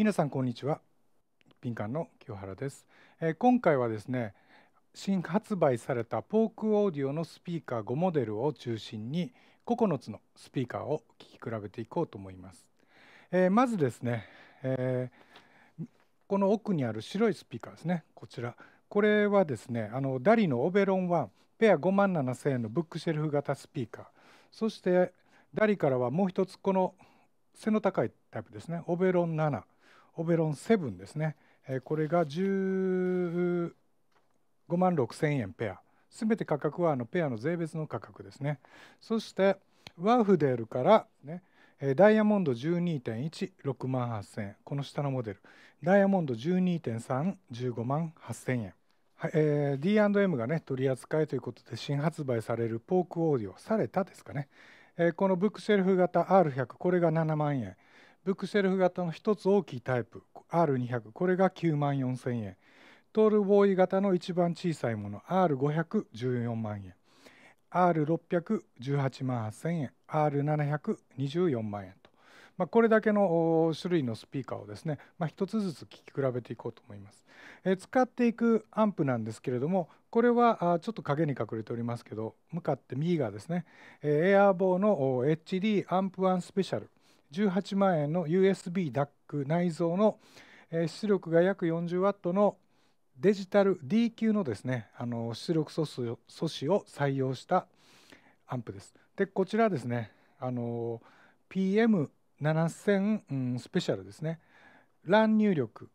皆さんこんにちは敏感の清原です、えー、今回はですね新発売されたポークオーディオのスピーカー5モデルを中心に9つのスピーカーを聴き比べていこうと思います、えー、まずですね、えー、この奥にある白いスピーカーですねこちらこれはですねあのダリのオベロン1ペア5万7000円のブックシェルフ型スピーカーそしてダリからはもう一つこの背の高いタイプですねオベロン7オベロン7ですね、えー、これが15万6千円ペアすべて価格はあのペアの税別の価格ですねそしてワーフデールからねダイヤモンド12.16万8000円この下のモデルダイヤモンド12.315万8000円はい、えー、D&M がね取り扱いということで新発売されるポークオーディオされたですかね、えー、このブックシェルフ型 R100 これが7万円ブックシェルフ型の1つ大きいタイプ R200 これが9万4000円トールボーイ型の一番小さいもの R514 万円 R618 万8000円 R724 万円と、まあ、これだけの種類のスピーカーをですね、まあ、1つずつ聴き比べていこうと思います、えー、使っていくアンプなんですけれどもこれはちょっと影に隠れておりますけど向かって右がですね、えー、エアーボーの HD アンプ1スペシャル18万円の USB DAC 内蔵の出力が約 40W のデジタル D 級のですねあの出力素子素子を採用したアンプです。でこちらですねあの PM7000、うん、スペシャルですね LAN 入力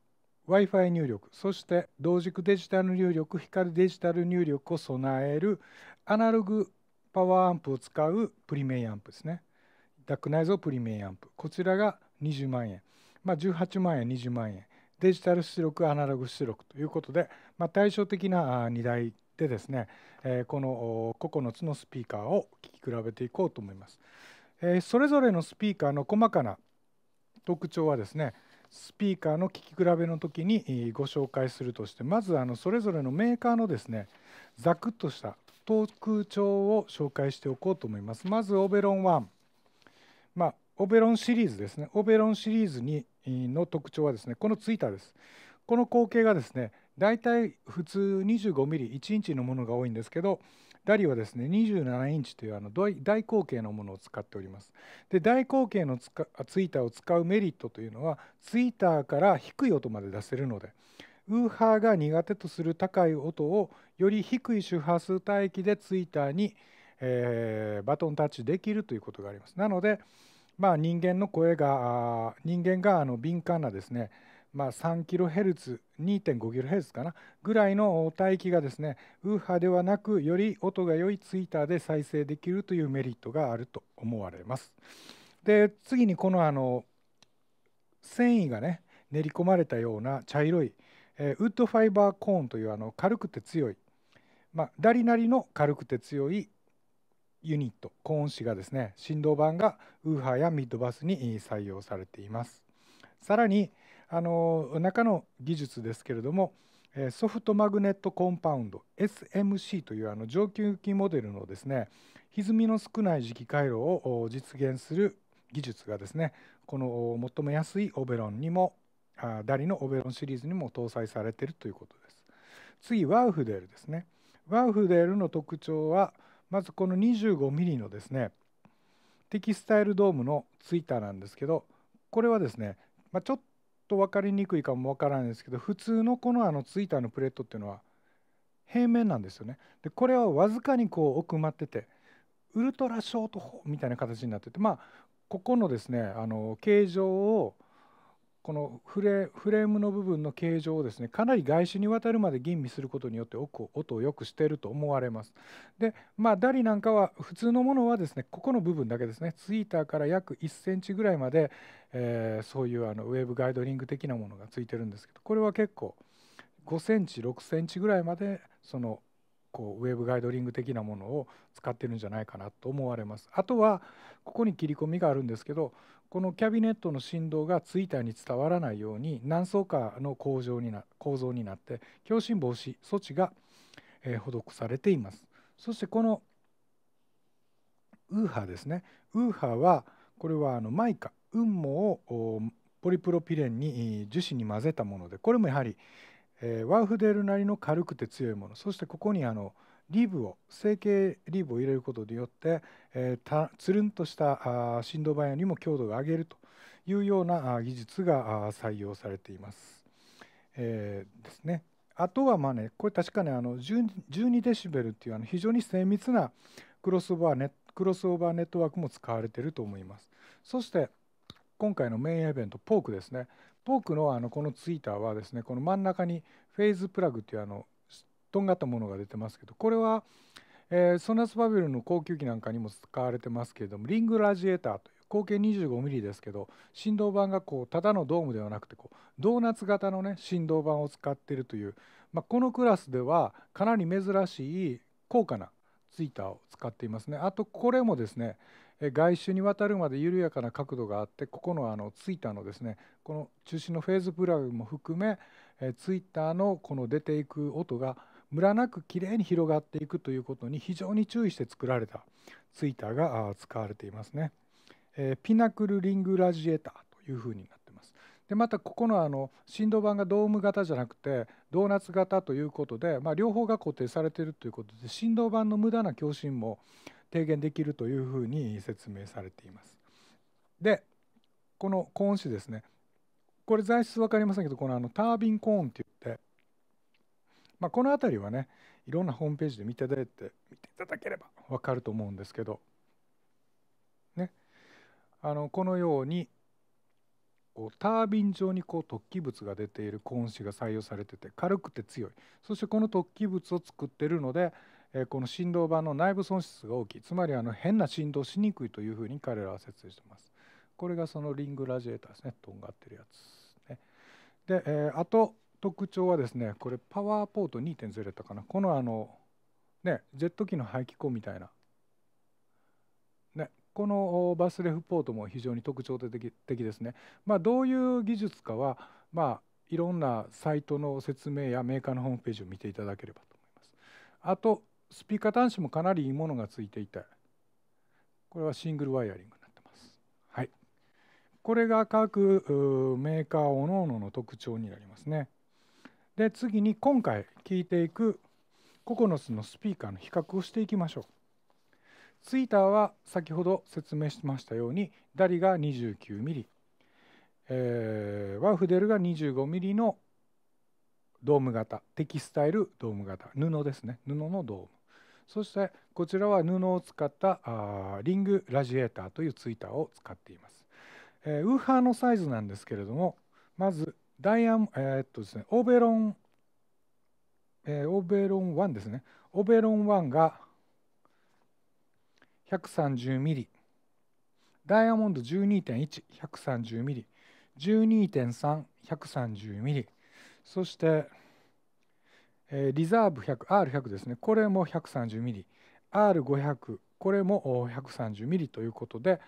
Wi-Fi 入力そして同軸デジタル入力光デジタル入力を備えるアナログパワーアンプを使うプリメイアンプですねダック内蔵プリメインアンプこちらが20万円、まあ、18万円20万円デジタル出力アナログ出力ということで、まあ、対照的な2台でですね、えー、この9つのスピーカーを聴き比べていこうと思います、えー、それぞれのスピーカーの細かな特徴はですねスピーカーの聴き比べの時にご紹介するとしてまずあのそれぞれのメーカーのですねざくっとした特徴を紹介しておこうと思いますまずオベロン1まあ、オベロンシリーズですねオベロンシリーズにの特徴はですねこのツイーターですこの光景がですね大体普通 25mm1 インチのものが多いんですけどダリはですね27インチというあの大口径のものを使っておりますで大口径のツイーターを使うメリットというのはツイーターから低い音まで出せるのでウーハーが苦手とする高い音をより低い周波数帯域でツイーターにえー、バトンタッチできるということがあります。なので、まあ、人間の声が人間があの敏感なですね、まあ、3kHz2.5kHz かなぐらいの帯域がですねウーハではなくより音が良いツイーターで再生できるというメリットがあると思われます。で次にこのあの繊維がね練り込まれたような茶色い、えー、ウッドファイバーコーンというあの軽くて強い、まあ、ダリなりの軽くて強いユニットコーン紙がですね振動板がウーハーやミッドバスに採用されていますさらにあの中の技術ですけれどもソフトマグネットコンパウンド SMC というあの上級機モデルのですね歪みの少ない磁気回路を実現する技術がですねこの最も安いオベロンにもダリのオベロンシリーズにも搭載されているということです次ワウフデールですねワウフデールの特徴はまずこの 25mm のですねテキスタイルドームのツイッターなんですけどこれはですね、まあ、ちょっと分かりにくいかも分からないんですけど普通のこのあのツイッターのプレートっていうのは平面なんですよね。でこれはわずかにこう奥まっててウルトラショートみたいな形になっててまあここのですねあの形状をこのフレームの部分の形状をですねかなり外周にわたるまで吟味することによって音を良くしていると思われます。でまあダリなんかは普通のものはですねここの部分だけですねツイーターから約1センチぐらいまで、えー、そういうあのウェーブガイドリング的なものがついてるんですけどこれは結構5センチ6センチぐらいまでそのこうウェブガイドリング的なものを使ってるんじゃないかなと思われます。あとはここに切り込みがあるんですけどこのキャビネットの振動がツイーターに伝わらないように何層かの構造にな構造になって共振防止措置が、えー、施されています。そしてこのウーハーですね。ウーハーはこれはあのマイカ雲母をポリプロピレンに樹脂に混ぜたものでこれもやはりえー、ワーフデールなりの軽くて強いものそしてここにあのリーブを成形リーブを入れることによって、えー、つるんとしたあ振動板よりも強度を上げるというような技術が採用されています。えー、ですね。あとはまあねこれ確かねあの12デシベルっていうあの非常に精密なクロスオーバーネクロスオーバーネットワークも使われていると思います。そして今回のメインイベントポークですね僕ークのあのこのツイーターはですねこの真ん中にフェーズプラグっていうあのとんがったものが出てますけどこれは、えソナスバビルの高級機なんかにも使われてますけれどもリングラジエーターという口径 25mm ですけど振動板がこうただのドームではなくてこうドーナツ型のね振動板を使ってるという、まあ、このクラスではかなり珍しい高価なツイーターを使っていますねあとこれもですね外周にわたるまで緩やかな角度があってここのあのツイッターのですねこの中心のフェーズプラグも含めツイッターのこの出ていく音がムラなくきれいに広がっていくということに非常に注意して作られたツイッターが使われていますね。えピナクルリングラジエーターというふうになっています。でまたここのあの振動板がドーム型じゃなくてドーナツ型ということで、まあ、両方が固定されているということで振動板の無駄な共振も、提言できるというふうに説明されています。でこのコーン紙ですねこれ材質分かりませんけどこのあのタービンコーンって言って、まあ、この辺りはねいろんなホームページで見ていただいて見ていただければ分かると思うんですけど、ね、あのこのようにこうタービン状にこう突起物が出ているコーン紙が採用されてて軽くて強いそしてこの突起物を作ってるのでこの振動板の内部損失が大きいつまりあの変な振動しにくいというふうに彼らは説明してますこれがそのリングラジエーターですねとんがってるやつ、ね、で、えー、あと特徴はですねこれパワーポート2.0だったかなこのあのねジェット機の排気口みたいなねこのバスレフポートも非常に特徴的ですねまあどういう技術かはまあいろんなサイトの説明やメーカーのホームページを見ていただければと思いますあとスピーカー端子もかなりいいものがついていてこれはシングルワイヤリングになってます。はい、これが各メーカーおのおのの特徴になりますね。で次に今回聞いていくココノスのスピーカーの比較をしていきましょう。ツイーターは先ほど説明しましたようにダリが 29mm、えー、ワーフデルが 25mm のドーム型テキスタイルドーム型布ですね布のドームそしてこちらは布を使ったリングラジエーターというツイターを使っています、ウーハーのサイズなんですけれどもまずダイアン、えー、っとですね、オベロン、えー、オベロン1ですねオーベロン1が130ミリダイヤモンド1 2 1 1 3 0ミリ12.3130ミリそしてリザーブ 100R100 ですねこれも1 3 0ミリ、r 5 0 0これも1 3 0ミリということで、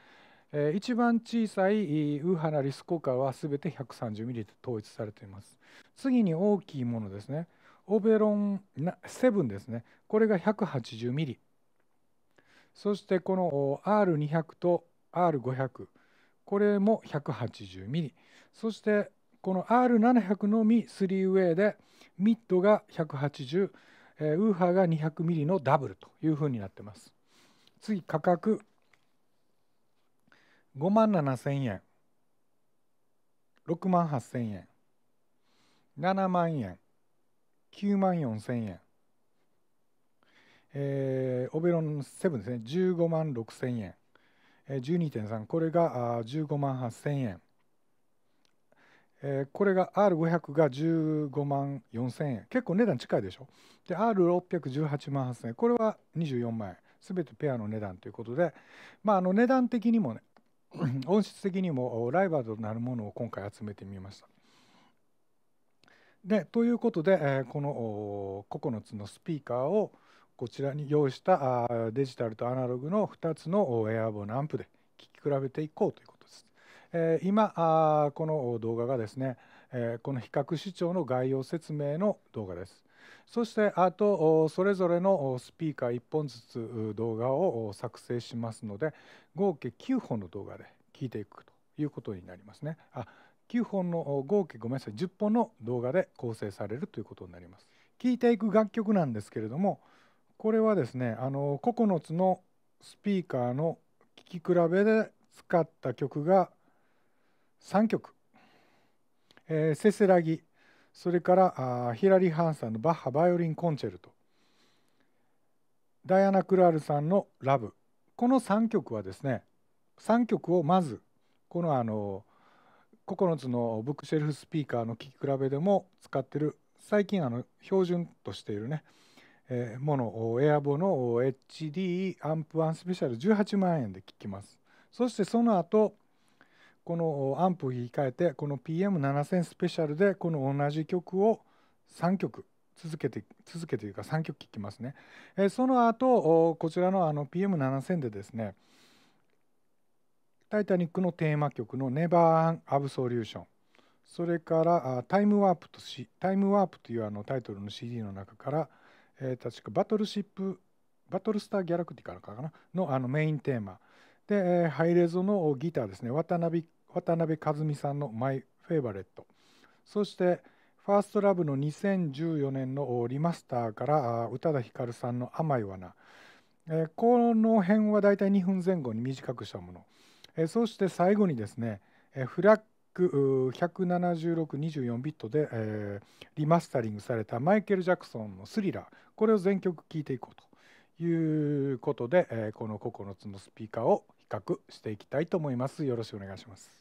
一番小さいウーハナリス効果は全て1 3 0ミリと統一されています次に大きいものですねオベロン7ですねこれが1 8 0ミリ。そしてこの R200 と R500 これも1 8 0ミリ。そしてこの R700 のみ3ウェイでミッドが180、ウーハーが 200mm のダブルというふうになってます。次、価格5万7千円、6万8千円、7万円、9万4千円、えー、オベロン7ですね、15万6千円、えー、12.3、これがあ15万8千円、えー、これが R500 が15万4000円結構値段近いでしょで R618 万8000円これは24万円全てペアの値段ということで、まあ、あの値段的にもね 音質的にもライバルとなるものを今回集めてみました。でということで、えー、この9つのスピーカーをこちらに用意したデジタルとアナログの2つのエアボーのアンプで聴き比べていこうということえー、今あこの動画がですね、えー、この比較主張の概要説明の動画ですそしてあとそれぞれのスピーカー1本ずつ動画を作成しますので合計9本の動画で聞いていくということになりますねあ9本の合計ごめんなさい10本の動画で構成されるということになります聴いていく楽曲なんですけれどもこれはですねあの9つのスピーカーの聴き比べで使った曲が3曲、えー、せせらぎそれからあヒラリー・ハンさんのバッハバイオリンコンチェルトダイアナ・クラールさんの「ラブ」この3曲はですね3曲をまずこのあの9つのブックシェルフスピーカーの聴き比べでも使ってる最近あの標準としているね、えー、ものエアボの HD アンプワンスペシャル18万円で聴きますそしてその後このアンプを控えてこの PM7000 スペシャルでこの同じ曲を3曲続けて続けてというか3曲聴きますね、えー、その後こちらのあの PM7000 でですね「タイタニック」のテーマ曲の「Never an Absolution」それから「タイムワープ」とし「タイムワープ」というあのタイトルの CD の中から、えー、確か「バトルシップ」「バトルスター・ギャラクティカ」かなのあのメインテーマで、えハイレゾのギターですね渡辺渡辺和美さんの「マイ・フェイバレット」そして「ファーストラブの2014年のリマスターから宇多田ヒカルさんの「甘い罠」えこの辺はだいたい2分前後に短くしたもの、えそして最後にですね、えフラッグ17624ビットで、えリマスタリングされたマイケル・ジャクソンの「スリラー」これを全曲聴いていこうということで、えこの9つのスピーカーを較していきたいと思います。よろしくお願いします。